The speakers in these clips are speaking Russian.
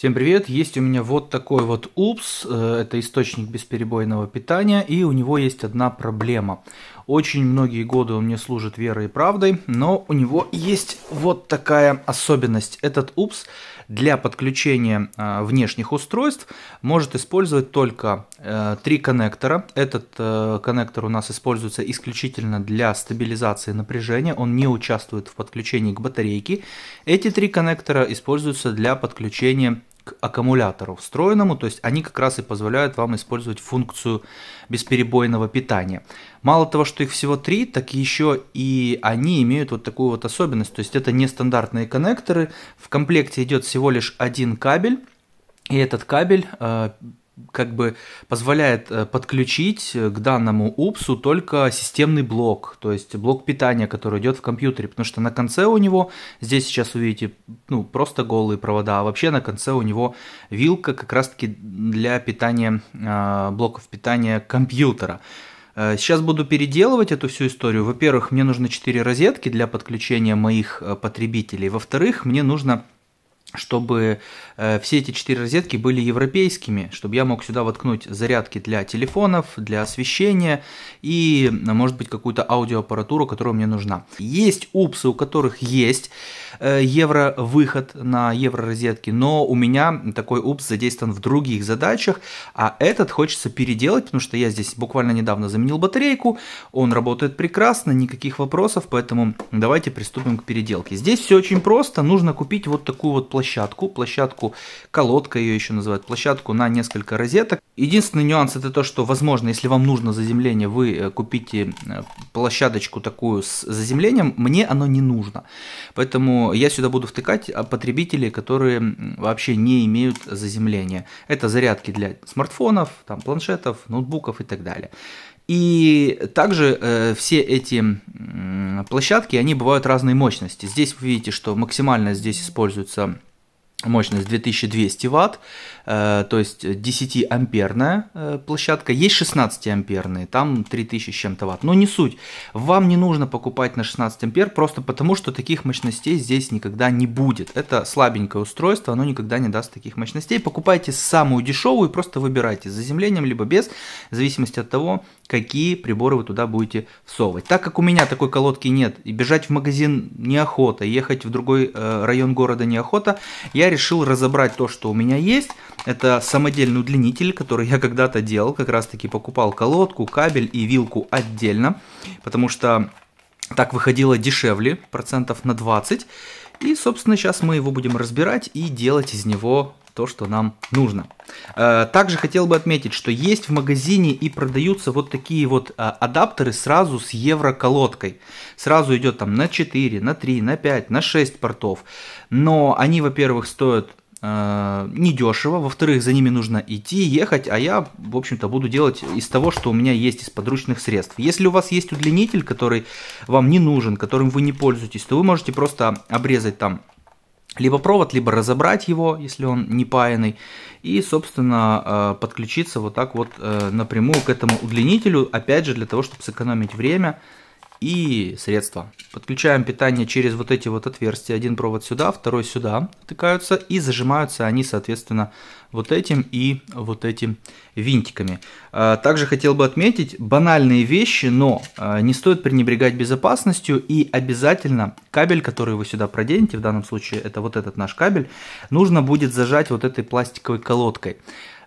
Всем привет! Есть у меня вот такой вот УПС, э, это источник бесперебойного питания, и у него есть одна проблема. Очень многие годы он мне служит верой и правдой, но у него есть вот такая особенность. Этот УПС для подключения э, внешних устройств может использовать только э, три коннектора. Этот коннектор у нас используется исключительно для стабилизации напряжения, он не участвует в подключении к батарейке. Эти три коннектора используются для подключения к аккумулятору встроенному, то есть они как раз и позволяют вам использовать функцию бесперебойного питания. Мало того, что их всего три, так еще и они имеют вот такую вот особенность, то есть это нестандартные коннекторы, в комплекте идет всего лишь один кабель, и этот кабель э, как бы позволяет э, подключить э, к данному УПСу только системный блок, то есть блок питания, который идет в компьютере, потому что на конце у него, здесь сейчас увидите, ну, просто голые провода, а вообще на конце у него вилка как раз-таки для питания, э, блоков питания компьютера. Сейчас буду переделывать эту всю историю. Во-первых, мне нужно 4 розетки для подключения моих потребителей. Во-вторых, мне нужно чтобы э, все эти четыре розетки были европейскими, чтобы я мог сюда воткнуть зарядки для телефонов, для освещения и, э, может быть, какую-то аудиоаппаратуру, которая мне нужна. Есть упсы, у которых есть э, евровыход на евророзетки, но у меня такой упс задействован в других задачах, а этот хочется переделать, потому что я здесь буквально недавно заменил батарейку, он работает прекрасно, никаких вопросов, поэтому давайте приступим к переделке. Здесь все очень просто, нужно купить вот такую вот площадку площадку, площадку колодка ее еще называют, площадку на несколько розеток. Единственный нюанс это то, что возможно, если вам нужно заземление, вы э, купите э, площадочку такую с заземлением, мне оно не нужно. Поэтому я сюда буду втыкать а, потребителей, которые вообще не имеют заземления. Это зарядки для смартфонов, там, планшетов, ноутбуков и так далее. И также э, все эти э, площадки, они бывают разной мощности. Здесь вы видите, что максимально здесь используется мощность 2200 ватт, э, то есть 10-амперная э, площадка. Есть 16-амперные, там 3000 с чем-то ватт. Но не суть. Вам не нужно покупать на 16 ампер, просто потому что таких мощностей здесь никогда не будет. Это слабенькое устройство, оно никогда не даст таких мощностей. Покупайте самую дешевую и просто выбирайте с заземлением, либо без, в зависимости от того, какие приборы вы туда будете всовывать. Так как у меня такой колодки нет, и бежать в магазин неохота, ехать в другой э, район города неохота, я решил разобрать то, что у меня есть. Это самодельный удлинитель, который я когда-то делал. Как раз таки покупал колодку, кабель и вилку отдельно, потому что так выходило дешевле, процентов на 20. И, собственно, сейчас мы его будем разбирать и делать из него то, что нам нужно. Э, также хотел бы отметить, что есть в магазине и продаются вот такие вот э, адаптеры сразу с евроколодкой. Сразу идет там на 4, на 3, на 5, на 6 портов. Но они, во-первых, стоят Э, недешево, во-вторых, за ними нужно идти, ехать, а я, в общем-то, буду делать из того, что у меня есть из подручных средств. Если у вас есть удлинитель, который вам не нужен, которым вы не пользуетесь, то вы можете просто обрезать там либо провод, либо разобрать его, если он не паянный, и, собственно, э, подключиться вот так вот э, напрямую к этому удлинителю, опять же, для того, чтобы сэкономить время, и средства. Подключаем питание через вот эти вот отверстия. Один провод сюда, второй сюда втыкаются и зажимаются они, соответственно, вот этим и вот этим винтиками. А, также хотел бы отметить банальные вещи, но а, не стоит пренебрегать безопасностью и обязательно кабель, который вы сюда проденете, в данном случае это вот этот наш кабель, нужно будет зажать вот этой пластиковой колодкой.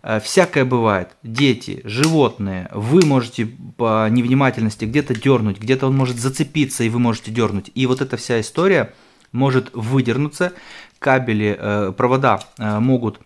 Э, всякое бывает. Дети, животные. Вы можете по невнимательности где-то дернуть, где-то он может зацепиться, и вы можете дернуть. И вот эта вся история может выдернуться. Кабели, э, провода э, могут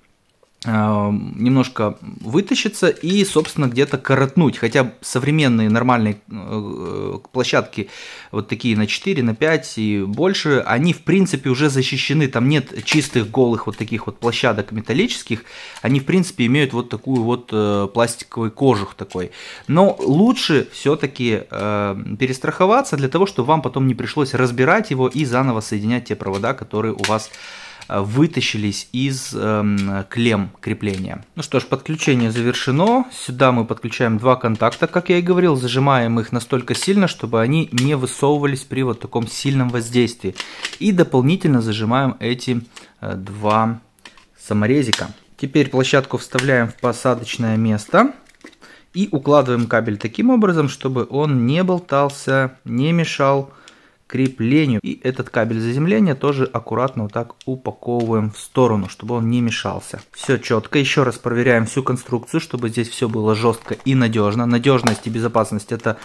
Э, немножко вытащиться и, собственно, где-то коротнуть. Хотя современные нормальные э, э, площадки, вот такие на 4, на 5 и больше, они, в принципе, уже защищены. Там нет чистых голых вот таких вот площадок металлических. Они, в принципе, имеют вот такую вот пластиковый кожух такой. Но лучше все-таки перестраховаться для того, чтобы вам потом не пришлось разбирать его и заново соединять те провода, которые у вас Э, вытащились из э, клем крепления. Ну что ж, подключение завершено. Сюда мы подключаем два контакта, как я и говорил, зажимаем их настолько сильно, чтобы они не высовывались при вот таком сильном воздействии. И дополнительно зажимаем эти э, два саморезика. Теперь площадку вставляем в посадочное место и укладываем кабель таким образом, чтобы он не болтался, не мешал креплению. И этот кабель заземления тоже аккуратно вот так упаковываем в сторону, чтобы он не мешался. Все четко. Еще раз проверяем всю конструкцию, чтобы здесь все было жестко и надежно. Надежность и безопасность это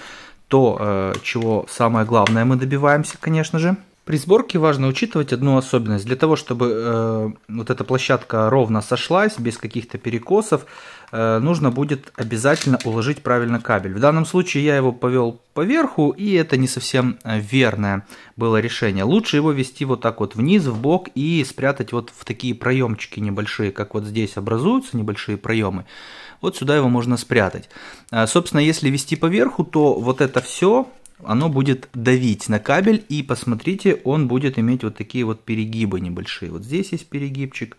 то, э, чего самое главное мы добиваемся, конечно же. При сборке важно учитывать одну особенность. Для того, чтобы э, вот эта площадка ровно сошлась, без каких-то перекосов, э, нужно будет обязательно уложить правильно кабель. В данном случае я его повел поверху, и это не совсем э, верное было решение. Лучше его вести вот так вот вниз, в бок и спрятать вот в такие проемчики небольшие, как вот здесь образуются небольшие проемы. Вот сюда его можно спрятать. Э, собственно, если вести поверху, то вот это все оно будет давить на кабель, и посмотрите, он будет иметь вот такие вот перегибы небольшие. Вот здесь есть перегибчик,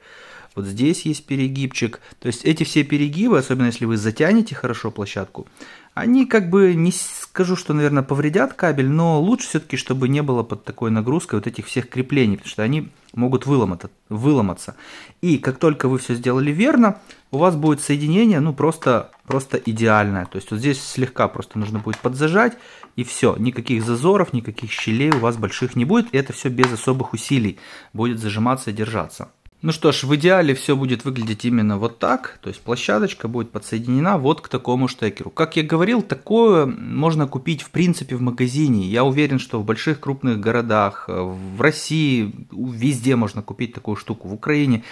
вот здесь есть перегибчик. То есть эти все перегибы, особенно если вы затянете хорошо площадку, они как бы, не скажу, что, наверное, повредят кабель, но лучше все-таки, чтобы не было под такой нагрузкой вот этих всех креплений, потому что они могут выломаться, И как только вы все сделали верно, у вас будет соединение, ну, просто, просто идеальное. То есть вот здесь слегка просто нужно будет подзажать, и все. Никаких зазоров, никаких щелей у вас больших не будет. И это все без особых усилий будет зажиматься и держаться. Ну что ж, в идеале все будет выглядеть именно вот так, то есть площадочка будет подсоединена вот к такому штекеру. Как я говорил, такое можно купить в принципе в магазине. Я уверен, что в больших крупных городах, э, в России, везде можно купить такую штуку, в Украине.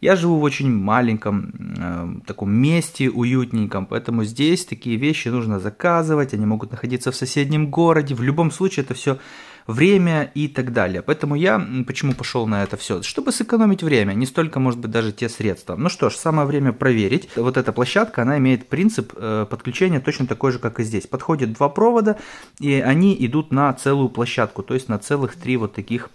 Я живу в очень маленьком э, таком месте, уютненьком, поэтому здесь такие вещи нужно заказывать, они могут находиться в соседнем городе. В любом случае это все время и так далее. Поэтому я почему пошел на это все? Чтобы сэкономить время, не столько, может быть, даже те средства. Ну что ж, самое время проверить. Вот эта площадка, она имеет принцип э, подключения точно такой же, как и здесь. Подходит два провода, и они идут на целую площадку, то есть на целых три вот таких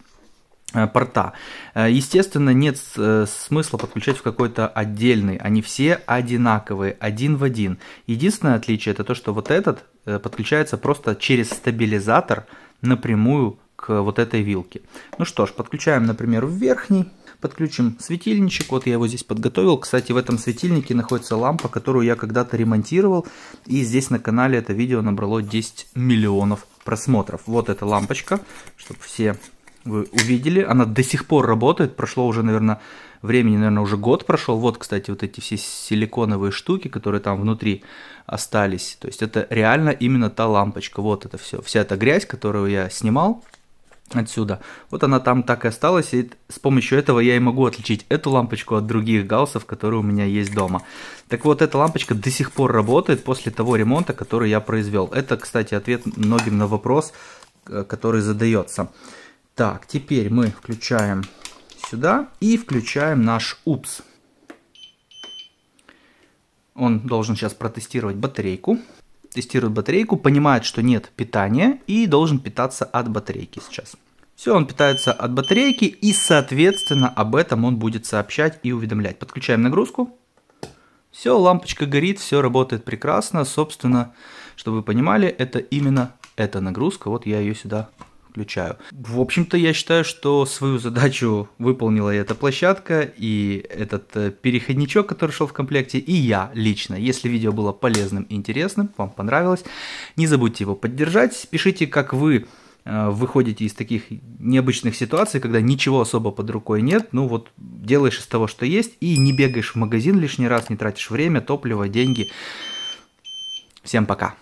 э, порта. Э, естественно, нет смысла подключать в какой-то отдельный. Они все одинаковые, один в один. Единственное отличие это то, что вот этот подключается просто через стабилизатор напрямую к вот этой вилке. Ну что ж, подключаем, например, в верхний. Подключим светильничек, вот я его здесь подготовил. Кстати, в этом светильнике находится лампа, которую я когда-то ремонтировал. И здесь на канале это видео набрало 10 миллионов просмотров. Вот эта лампочка, чтобы все вы увидели. Она до сих пор работает, прошло уже, наверное, времени, наверное, уже год прошел. Вот, кстати, вот эти все силиконовые штуки, которые там внутри остались. То есть это реально именно та лампочка. Вот это все. Вся эта грязь, которую я снимал отсюда. Вот она там так и осталась, и с помощью этого я и могу отличить эту лампочку от других галсов, которые у меня есть дома. Так вот, эта лампочка до сих пор работает после того ремонта, который я произвел. Это, кстати, ответ многим на вопрос, э, который задается. Так, теперь мы включаем сюда и включаем наш УПС. Он должен сейчас протестировать батарейку. Тестирует батарейку, понимает, что нет питания и должен питаться от батарейки сейчас. Все, он питается от батарейки и, соответственно, об этом он будет сообщать и уведомлять. Подключаем нагрузку. Все, лампочка горит, все работает прекрасно. Собственно, чтобы вы понимали, это именно эта нагрузка. Вот я ее сюда включаю. В общем-то, я считаю, что свою задачу выполнила эта площадка, и этот э, переходничок, который шел в комплекте, и я лично. Если видео было полезным и интересным, вам понравилось, не забудьте его поддержать. Пишите, как вы э, выходите из таких необычных ситуаций, когда ничего особо под рукой нет, ну вот делаешь из того, что есть, и не бегаешь в магазин лишний раз, не тратишь время, топливо, деньги. Всем пока!